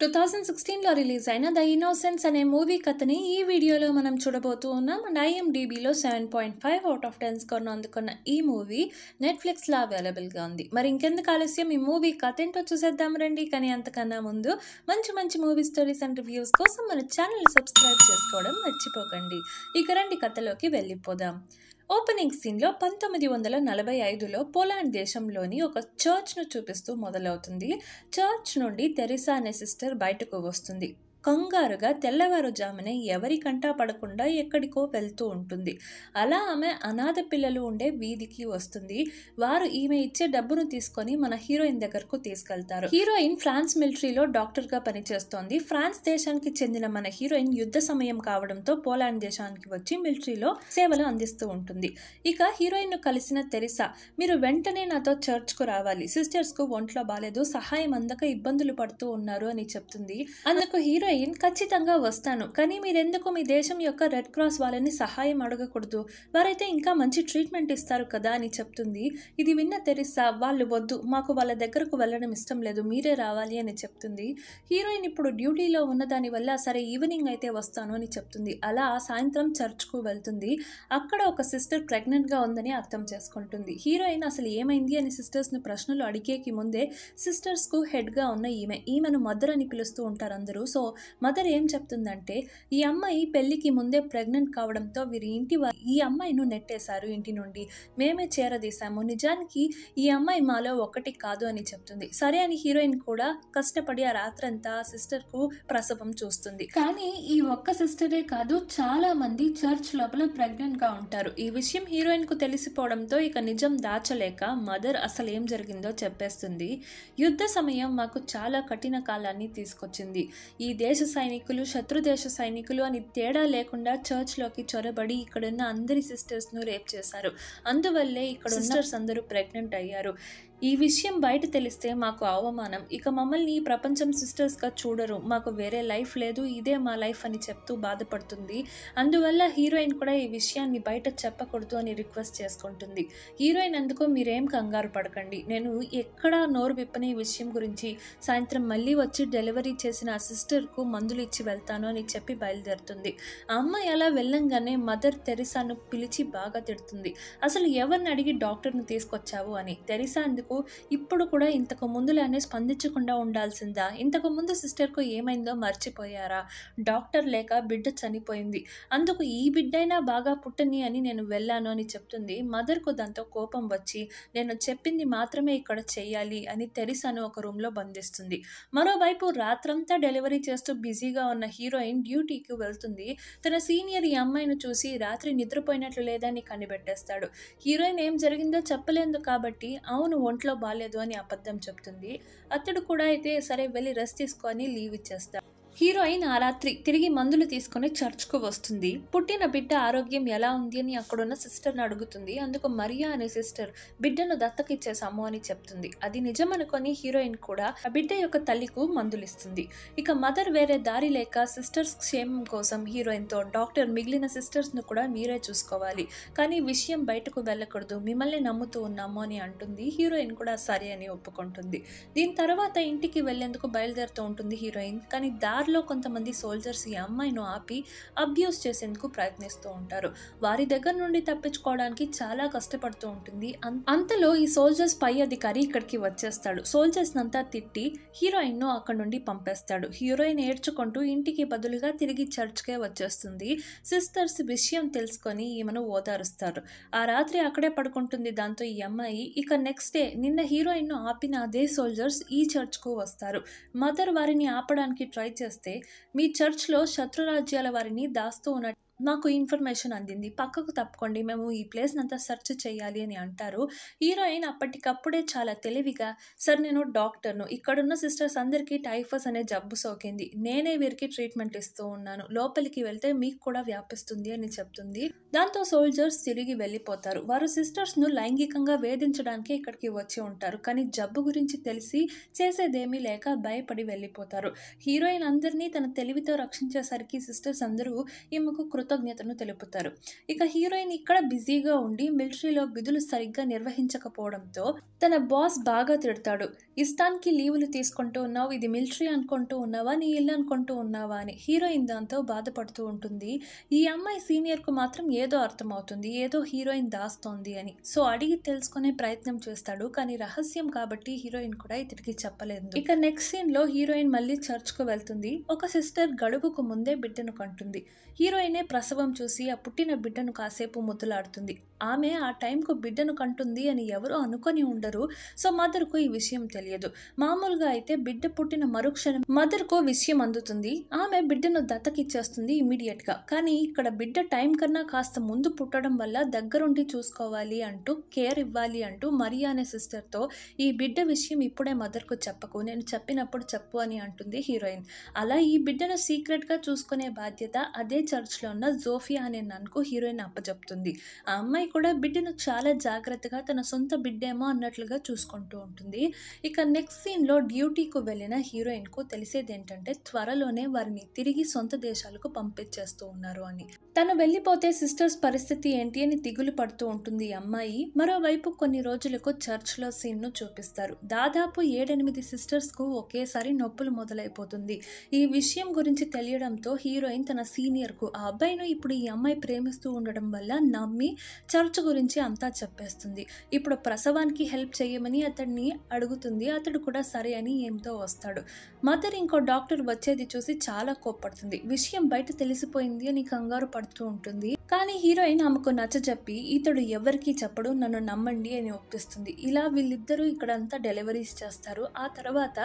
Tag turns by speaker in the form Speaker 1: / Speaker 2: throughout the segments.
Speaker 1: two thousand సిక్స్టీన్లో release అయిన the innocence అనే మూవీ కథని ఈ వీడియోలో మనం చూడబోతూ ఉన్నాం అండ్ ఐఎండిబిలో seven point five out of ten స్కోర్ను అందుకున్న ఈ మూవీ నెట్ఫ్లిక్స్లో అవైలబుల్గా ఉంది మరి ఇంకెందుకు ఆలస్యం ఈ మూవీ కథ ఏంటో చూసేద్దాం రండి కానీ అంతకన్నా ముందు మంచి మంచి మూవీ స్టోరీస్ అండ్ రివ్యూస్ కోసం మన ఛానల్ సబ్స్క్రైబ్ చేసుకోవడం మర్చిపోకండి ఇక రండి కథలోకి వెళ్ళిపోదాం ఓపెనింగ్ సీన్లో పంతొమ్మిది వందల నలభై ఐదులో పోలాండ్ దేశంలోని ఒక చర్చ్ను చూపిస్తూ మొదలవుతుంది చర్చ్ నుండి తెరిసా అనే సిస్టర్ బయటకు వస్తుంది కంగారుగా తెల్లవారుజామునే ఎవరి కంటా పడకుండా ఎక్కడికో వెళ్తూ ఉంటుంది అలా ఆమె అనాథ పిల్లలు ఉండే వీధికి వస్తుంది వారు ఈమె ఇచ్చే డబ్బును తీసుకొని మన హీరోయిన్ దగ్గరకు తీసుకెళ్తారు హీరోయిన్ ఫ్రాన్స్ మిలిటరీలో డాక్టర్ గా పనిచేస్తోంది ఫ్రాన్స్ దేశానికి చెందిన మన హీరోయిన్ యుద్ధ సమయం కావడంతో పోలాండ్ దేశానికి వచ్చి మిలిటరీలో సేవలు అందిస్తూ ఉంటుంది ఇక హీరోయిన్ ను కలిసిన తెరిసా మీరు వెంటనే నాతో చర్చ్ కు రావాలి సిస్టర్స్ కు ఒంట్లో బాగాలేదు సహాయం అందక ఇబ్బందులు పడుతూ ఉన్నారు అని చెప్తుంది అందుకు హీరోయిన్ హుసెయిన్ ఖచ్చితంగా వస్తాను కానీ మీరెందుకు మీ దేశం యొక్క రెడ్ క్రాస్ వాళ్ళని సహాయం అడగకూడదు వారైతే ఇంకా మంచి ట్రీట్మెంట్ ఇస్తారు కదా అని చెప్తుంది ఇది విన్న తెరిస్సా వాళ్ళు వద్దు మాకు వాళ్ళ దగ్గరకు వెళ్ళడం ఇష్టం లేదు మీరే రావాలి అని చెప్తుంది హీరోయిన్ ఇప్పుడు డ్యూటీలో ఉన్న దాని వల్ల సరే ఈవినింగ్ అయితే వస్తాను అని చెప్తుంది అలా సాయంత్రం చర్చ్కు వెళ్తుంది అక్కడ ఒక సిస్టర్ ప్రెగ్నెంట్గా ఉందని అర్థం చేసుకుంటుంది హీరోయిన్ అసలు ఏమైంది అని సిస్టర్స్ని ప్రశ్నలు అడిగేకి ముందే సిస్టర్స్కు హెడ్గా ఉన్న ఈమె ఈమెను మదర్ అని పిలుస్తూ ఉంటారు అందరూ సో మదర్ ఏం చెప్తుందంటే ఈ అమ్మాయి పెళ్లికి ముందే ప్రెగ్నెంట్ కావడంతో వీరి ఇంటి ఈ అమ్మాయిను నెట్టేశారు ఇంటి నుండి మేమే చేరదీశాము నిజానికి ఈ అమ్మాయి మాలో ఒకటి కాదు అని చెప్తుంది సరే అని హీరోయిన్ కూడా కష్టపడి ఆ రాత్రంతా సిస్టర్కు ప్రసవం చూస్తుంది కానీ ఈ ఒక్క సిస్టరే కాదు చాలా మంది చర్చ్ లోపల ప్రెగ్నెంట్ గా ఉంటారు ఈ విషయం హీరోయిన్ కు తెలిసిపోవడంతో ఇక నిజం దాచలేక మదర్ అసలు ఏం జరిగిందో చెప్పేస్తుంది యుద్ధ సమయం మాకు చాలా కఠిన కాలాన్ని తీసుకొచ్చింది ఈ దేశ దేశ సైనికులు శత్రుదేశ సైనికులు అని తేడా లేకుండా చర్చ్లోకి చొరబడి ఇక్కడున్న అందరి సిస్టర్స్ను రేప్ చేశారు అందువల్లే ఇక్కడ సిస్టర్స్ అందరూ ప్రెగ్నెంట్ అయ్యారు ఈ విషయం బయట తెలిస్తే మాకు అవమానం ఇక మమ్మల్ని ఈ ప్రపంచం సిస్టర్స్గా చూడరు మాకు వేరే లైఫ్ లేదు ఇదే మా లైఫ్ అని చెప్తూ బాధపడుతుంది అందువల్ల హీరోయిన్ కూడా ఈ విషయాన్ని బయట చెప్పకూడదు అని రిక్వెస్ట్ చేసుకుంటుంది హీరోయిన్ అందుకు మీరేం కంగారు పడకండి నేను ఎక్కడా నోరు విప్పని ఈ విషయం గురించి సాయంత్రం మళ్ళీ వచ్చి డెలివరీ చేసిన ఆ సిస్టర్కు మందులు ఇచ్చి వెళ్తాను అని చెప్పి బయలుదేరుతుంది ఆ అమ్మాయి అలా వెళ్ళంగానే మదర్ తెరిసాను పిలిచి బాగా తిడుతుంది అసలు ఎవరిని అడిగి డాక్టర్ని తీసుకొచ్చావు అని తెరిసా అందుకు సిస్టర్కు ఇప్పుడు కూడా ఇంతకు ముందులానే స్పందించకుండా ఉండాల్సిందా ఇంతకు ముందు సిస్టర్కు ఏమైందో మర్చిపోయారా డాక్టర్ లేక బిడ్డ చనిపోయింది అందుకు ఈ బిడ్డైనా బాగా పుట్టని అని నేను వెళ్ళాను అని చెప్తుంది మదర్కు దాంతో కోపం వచ్చి నేను చెప్పింది మాత్రమే ఇక్కడ చేయాలి అని తెరిసాను ఒక రూమ్లో బంధిస్తుంది మరోవైపు రాత్రంతా డెలివరీ చేస్తూ బిజీగా ఉన్న హీరోయిన్ డ్యూటీకి వెళ్తుంది తన సీనియర్ ఈ అమ్మాయిని చూసి రాత్రి నిద్రపోయినట్లు లేదని కనిపెట్టేస్తాడు హీరోయిన్ ఏం జరిగిందో చెప్పలేదు కాబట్టి అవును ఒంట్లో బాగాలేదు అని అబద్ధం చెప్తుంది అతడు కూడా అయితే సరే వెళ్ళి రెస్ట్ తీసుకొని లీవ్ ఇచ్చేస్తాడు హీరోయిన్ ఆ రాత్రి తిరిగి మందులు తీసుకుని చర్చ్కు వస్తుంది పుట్టిన బిడ్డ ఆరోగ్యం ఎలా ఉంది అని అక్కడున్న సిస్టర్ని అడుగుతుంది అందుకు మరియా అనే సిస్టర్ బిడ్డను దత్తకిచ్చేసాము అని చెప్తుంది అది నిజమనుకొని హీరోయిన్ కూడా ఆ బిడ్డ యొక్క తల్లికు మందులిస్తుంది ఇక మదర్ వేరే దారి లేక సిస్టర్స్ క్షేమం కోసం హీరోయిన్తో డాక్టర్ మిగిలిన సిస్టర్స్ను కూడా మీరే చూసుకోవాలి కానీ విషయం బయటకు వెళ్ళకూడదు మిమ్మల్ని నమ్ముతూ ఉన్నాము అని అంటుంది హీరోయిన్ కూడా సరే అని ఒప్పుకుంటుంది దీని తర్వాత ఇంటికి వెళ్లేందుకు బయలుదేరుతూ ఉంటుంది హీరోయిన్ కానీ దారి దారిలో కొంతమంది సోల్జర్స్ ఈ అమ్మాయిను ఆపి అబ్యూస్ చేసేందుకు ప్రయత్నిస్తూ ఉంటారు వారి దగ్గర నుండి తప్పించుకోవడానికి చాలా కష్టపడుతూ ఉంటుంది అంతలో ఈ సోల్జర్స్ పై అధికారి ఇక్కడికి వచ్చేస్తాడు సోల్జర్స్ అంతా తిట్టి హీరోయిన్ ను అక్కడ నుండి పంపేస్తాడు హీరోయిన్ ఏడ్చుకుంటూ ఇంటికి బదులుగా తిరిగి చర్చ్కే వచ్చేస్తుంది సిస్టర్స్ విషయం తెలుసుకొని ఈమెను ఓదారుస్తారు ఆ రాత్రి అక్కడే పడుకుంటుంది దాంతో ఈ అమ్మాయి ఇక నెక్స్ట్ డే నిన్న హీరోయిన్ను ఆపిన అదే సోల్జర్స్ ఈ చర్చ్కు వస్తారు మదర్ వారిని ఆపడానికి ట్రై చేస్తారు చేస్తే మీ చర్చ్లో శత్రురాజ్యాల వారిని దాస్తూ ఉన్న మాకు ఇన్ఫర్మేషన్ అందింది పక్కకు తప్పుకోండి మేము ఈ ప్లేస్ని అంతా సెర్చ్ చేయాలి అని అంటారు హీరోయిన్ అప్పటికప్పుడే చాలా తెలివిగా సార్ నేను డాక్టర్ను ఇక్కడున్న సిస్టర్స్ అందరికీ టైఫస్ అనే జబ్బు సోకింది నేనే వీరికి ట్రీట్మెంట్ ఇస్తూ ఉన్నాను లోపలికి వెళ్తే మీకు కూడా వ్యాపిస్తుంది అని చెప్తుంది దాంతో సోల్జర్స్ తిరిగి వెళ్ళిపోతారు వారు సిస్టర్స్ను లైంగికంగా వేధించడానికి ఇక్కడికి వచ్చి ఉంటారు కానీ జబ్బు గురించి తెలిసి చేసేదేమీ లేక భయపడి వెళ్ళిపోతారు హీరోయిన్ అందరినీ తన తెలివితో రక్షించేసరికి సిస్టర్స్ అందరూ ఈమెకు కృత కృతజ్ఞతను తెలుపుతారు ఇక హీరోయిన్ ఇక్కడ బిజీగా ఉండి మిలిటరీలో విధులు సరిగ్గా నిర్వహించకపోవడంతో తన బాస్ బాగా తిడతాడు ఇష్టానికి లీవులు తీసుకుంటూ ఉన్నావు ఇది మిలిటరీ అనుకుంటూ ఉన్నావా నీ ఇల్లు అనుకుంటూ ఉన్నావా అని హీరోయిన్ దాంతో బాధపడుతూ ఉంటుంది ఈ అమ్మాయి సీనియర్కు మాత్రం ఏదో అర్థమవుతుంది ఏదో హీరోయిన్ దాస్తోంది అని సో అడిగి తెలుసుకునే ప్రయత్నం చేస్తాడు కానీ రహస్యం కాబట్టి హీరోయిన్ కూడా ఇతడికి చెప్పలేదు ఇక నెక్స్ట్ సీన్లో హీరోయిన్ మళ్ళీ చర్చ్కు వెళ్తుంది ఒక సిస్టర్ గడువుకు ముందే బిడ్డను కంటుంది హీరోయినే ప్రసవం చూసి ఆ పుట్టిన బిడ్డను కాసేపు ముద్దులాడుతుంది ఆమె ఆ టైంకు బిడ్డను కంటుంది అని ఎవరో అనుకొని ఉండరు సో మదర్కు ఈ విషయం తెలియదు మామూలుగా అయితే బిడ్డ పుట్టిన మరుక్షణం మదర్కు విషయం అందుతుంది ఆమె బిడ్డను దత్తకిచ్చేస్తుంది ఇమీడియట్గా కానీ ఇక్కడ బిడ్డ టైం కన్నా కాస్త ముందు పుట్టడం వల్ల దగ్గరుండి చూసుకోవాలి అంటూ కేర్ ఇవ్వాలి అంటూ మరియా అనే సిస్టర్తో ఈ బిడ్డ విషయం ఇప్పుడే మదర్కు చెప్పకు నేను చెప్పినప్పుడు చెప్పు అని అంటుంది హీరోయిన్ అలా ఈ బిడ్డను సీక్రెట్గా చూసుకునే బాధ్యత అదే చర్చ్లో ఉన్న జోఫియా అనే నన్ను హీరోయిన్ అప్పచెప్తుంది ఆ అమ్మాయి తల్లి కూడా బిడ్డను చాలా జాగ్రత్తగా తన సొంత బిడ్డేమో అన్నట్లుగా చూసుకుంటూ ఉంటుంది ఇక నెక్స్ట్ సీన్లో డ్యూటీకు వెళ్ళిన హీరోయిన్కు తెలిసేది ఏంటంటే త్వరలోనే వారిని తిరిగి సొంత దేశాలకు పంపించేస్తూ ఉన్నారు అని తను వెళ్ళిపోతే సిస్టర్స్ పరిస్థితి ఏంటి అని దిగులు పడుతూ ఉంటుంది అమ్మాయి మరోవైపు కొన్ని రోజులకు చర్చ్లో సీన్ను చూపిస్తారు దాదాపు ఏడెనిమిది సిస్టర్స్కు ఒకేసారి నొప్పులు మొదలైపోతుంది ఈ విషయం గురించి తెలియడంతో హీరోయిన్ తన సీనియర్కు ఆ అబ్బాయిను ఇప్పుడు ఈ అమ్మాయి ప్రేమిస్తూ ఉండడం వల్ల నమ్మి చర్చ్ గురించి అంతా చెప్పేస్తుంది ఇప్పుడు ప్రసవానికి హెల్ప్ చేయమని అతడిని అడుగుతుంది అతడు కూడా సరే అని ఏమిటో వస్తాడు మదర్ ఇంకో డాక్టర్ వచ్చేది చూసి చాలా కోప్పడుతుంది విషయం బయట తెలిసిపోయింది అని కంగారు పడుతూ ఉంటుంది కానీ హీరోయిన్ ఆమెకు నచ్చజెప్పి ఇతడు ఎవరికి చెప్పడు నన్ను నమ్మండి అని ఒప్పిస్తుంది ఇలా వీళ్ళిద్దరూ ఇక్కడంతా డెలివరీస్ చేస్తారు ఆ తర్వాత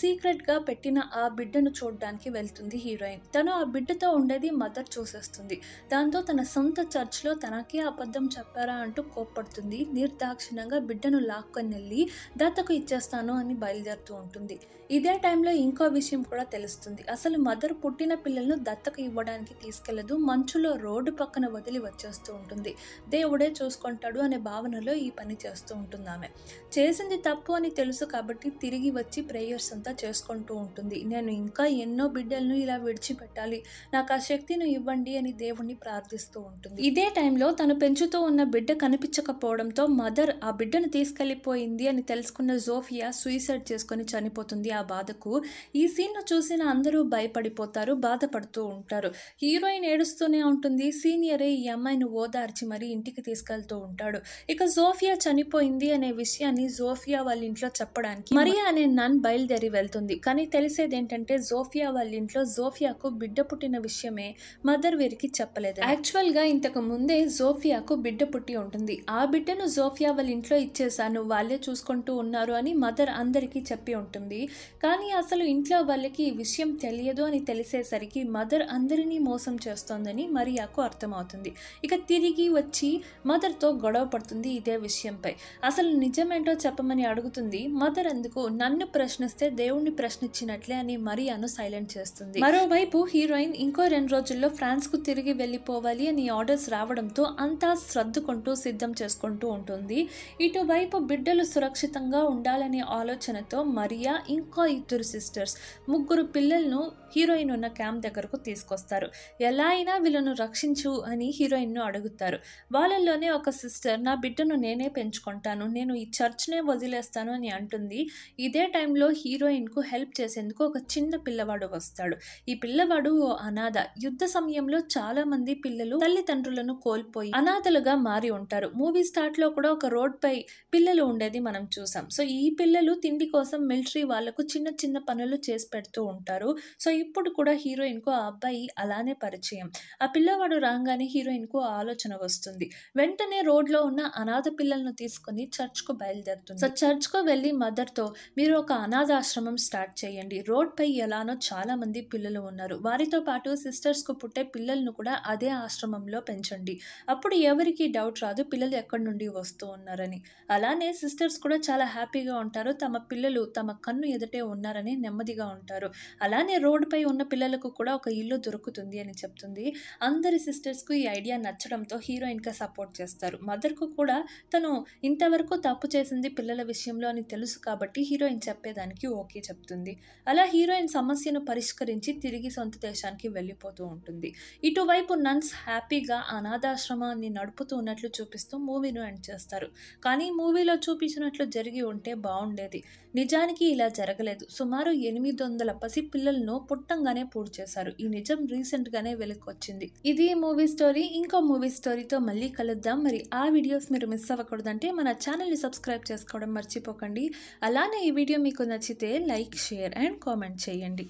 Speaker 1: సీక్రెట్గా పెట్టిన ఆ బిడ్డను చూడడానికి వెళ్తుంది హీరోయిన్ తను ఆ బిడ్డతో ఉండేది మదర్ చూసేస్తుంది దాంతో తన సొంత చర్చ్లో తనకే అబద్ధం చెప్పారా అంటూ కోప్పడుతుంది నిర్దాక్షిణ్యంగా బిడ్డను లాక్కొని వెళ్ళి దత్తకు ఇచ్చేస్తాను అని బయలుదేరుతూ ఉంటుంది ఇదే టైంలో ఇంకో విషయం కూడా తెలుస్తుంది అసలు మదర్ పుట్టిన పిల్లలను దత్తకు ఇవ్వడానికి తీసుకెళ్లదు మంచులో రోడ్డు పక్కన వదిలి వచ్చేస్తూ ఉంటుంది దేవుడే చూసుకుంటాడు అనే భావనలో ఈ పని చేస్తూ ఉంటుంది ఆమె చేసింది తప్పు అని తెలుసు కాబట్టి తిరిగి వచ్చి ప్రేయర్స్ అంతా చేసుకుంటూ ఉంటుంది నేను ఇంకా ఎన్నో బిడ్డలను ఇలా విడిచిపెట్టాలి నాకు ఆ శక్తిని ఇవ్వండి అని దేవుణ్ణి ప్రార్థిస్తూ ఉంటుంది ఇదే టైంలో తను పెంచుతూ ఉన్న బిడ్డ కనిపించకపోవడంతో మదర్ ఆ బిడ్డను తీసుకెళ్లిపోయింది అని తెలుసుకున్న జోఫియా సూసైడ్ చేసుకుని చనిపోతుంది ఆ బాధకు ఈ సీన్ను చూసిన అందరూ భయపడిపోతారు బాధపడుతూ ఉంటారు హీరోయిన్ ఏడుస్తూనే ఉంటుంది సీనియర్ సరే ఈ అమ్మాయిని ఓదార్చి మరీ ఇంటికి తీసుకెళ్తూ ఉంటాడు ఇక జోఫియా చనిపోయింది అనే విషయాన్ని జోఫియా వాళ్ళ ఇంట్లో చెప్పడానికి మరియా అనే నన్ బయలుదేరి వెళ్తుంది కానీ తెలిసేది ఏంటంటే జోఫియా వాళ్ళ ఇంట్లో జోఫియాకు బిడ్డ పుట్టిన విషయమే మదర్ వీరికి చెప్పలేదు యాక్చువల్ గా ఇంతకు ముందే జోఫియాకు బిడ్డ పుట్టి ఉంటుంది ఆ బిడ్డను జోఫియా వాళ్ళ ఇంట్లో ఇచ్చేసాను వాళ్ళే చూసుకుంటూ ఉన్నారు అని మదర్ అందరికీ చెప్పి ఉంటుంది కానీ అసలు ఇంట్లో వాళ్ళకి ఈ విషయం తెలియదు అని తెలిసేసరికి మదర్ అందరినీ మోసం చేస్తోందని మరియాకు అర్థమవుతుంది అవుతుంది ఇక తిరిగి వచ్చి మదర్తో గొడవ పడుతుంది ఇదే విషయంపై అసలు నిజమేంటో చెప్పమని అడుగుతుంది మదర్ అందుకు నన్ను ప్రశ్నిస్తే దేవుణ్ణి ప్రశ్నించినట్లే అని మరియాను సైలెంట్ చేస్తుంది మరోవైపు హీరోయిన్ ఇంకో రెండు రోజుల్లో ఫ్రాన్స్కు తిరిగి వెళ్ళిపోవాలి అని ఆర్డర్స్ రావడంతో అంతా సర్దుకుంటూ సిద్ధం చేసుకుంటూ ఉంటుంది ఇటువైపు బిడ్డలు సురక్షితంగా ఉండాలనే ఆలోచనతో మరియా ఇంకా ఇద్దరు సిస్టర్స్ ముగ్గురు పిల్లలను హీరోయిన్ ఉన్న క్యాంప్ దగ్గరకు తీసుకొస్తారు ఎలా అయినా వీళ్ళను రక్షించు అని అని హీరోయిన్ను అడుగుతారు వాళ్ళల్లోనే ఒక సిస్టర్ నా బిడ్డను నేనే పెంచుకుంటాను నేను ఈ చర్చ్నే వదిలేస్తాను అని అంటుంది ఇదే టైంలో హీరోయిన్కు హెల్ప్ చేసేందుకు ఒక చిన్న పిల్లవాడు వస్తాడు ఈ పిల్లవాడు ఓ అనాథ యుద్ధ సమయంలో చాలా మంది పిల్లలు తల్లిదండ్రులను కోల్పోయి అనాథలుగా మారి ఉంటారు మూవీ స్టార్ట్లో కూడా ఒక రోడ్పై పిల్లలు ఉండేది మనం చూసాం సో ఈ పిల్లలు తిండి కోసం మిలిటరీ వాళ్లకు చిన్న చిన్న పనులు చేసి పెడుతూ ఉంటారు సో ఇప్పుడు కూడా హీరోయిన్కు ఆ అబ్బాయి అలానే పరిచయం ఆ పిల్లవాడు రాగానే హీరోయిన్కు ఆలోచన వస్తుంది వెంటనే రోడ్లో ఉన్న అనాథ పిల్లలను తీసుకుని చర్చ్కు బయలుదేరుతుంది సో చర్చ్కు వెళ్ళి మదర్తో మీరు ఒక అనాథాశ్రమం స్టార్ట్ చేయండి రోడ్పై ఎలానో చాలామంది పిల్లలు ఉన్నారు వారితో పాటు సిస్టర్స్కు పుట్టే పిల్లలను కూడా అదే ఆశ్రమంలో పెంచండి అప్పుడు ఎవరికి డౌట్ రాదు పిల్లలు ఎక్కడి నుండి వస్తూ ఉన్నారని అలానే సిస్టర్స్ కూడా చాలా హ్యాపీగా ఉంటారు తమ పిల్లలు తమ కన్ను ఎదుటే ఉన్నారని నెమ్మదిగా ఉంటారు అలానే రోడ్పై ఉన్న పిల్లలకు కూడా ఒక ఇల్లు దొరుకుతుంది అని చెప్తుంది అందరి సిస్టర్స్ కు ఈ ఐడియా నచ్చడంతో హీరోయిన్గా సపోర్ట్ చేస్తారు మదర్కు కూడా తను ఇంతవరకు తప్పు చేసింది పిల్లల విషయంలో అని తెలుసు కాబట్టి హీరోయిన్ చెప్పేదానికి ఓకే చెప్తుంది అలా హీరోయిన్ సమస్యను పరిష్కరించి తిరిగి సొంత దేశానికి వెళ్ళిపోతూ ఉంటుంది ఇటువైపు నన్స్ హ్యాపీగా అనాథాశ్రమాన్ని నడుపుతూ ఉన్నట్లు చూపిస్తూ మూవీను ఎండ్ చేస్తారు కానీ మూవీలో చూపించినట్లు జరిగి ఉంటే బాగుండేది నిజానికి ఇలా జరగలేదు సుమారు ఎనిమిది వందల పసి పిల్లలను పుట్టంగానే చేశారు ఈ నిజం రీసెంట్గానే వెలుకొచ్చింది ఇది మూవీస్ స్టోరీ ఇంకో మూవీ స్టోరీతో మళ్ళీ కలుద్దాం మరి ఆ వీడియోస్ మీరు మిస్ అవ్వకూడదంటే మన ఛానల్ని సబ్స్క్రైబ్ చేసుకోవడం మర్చిపోకండి అలానే ఈ వీడియో మీకు నచ్చితే లైక్ షేర్ అండ్ కామెంట్ చేయండి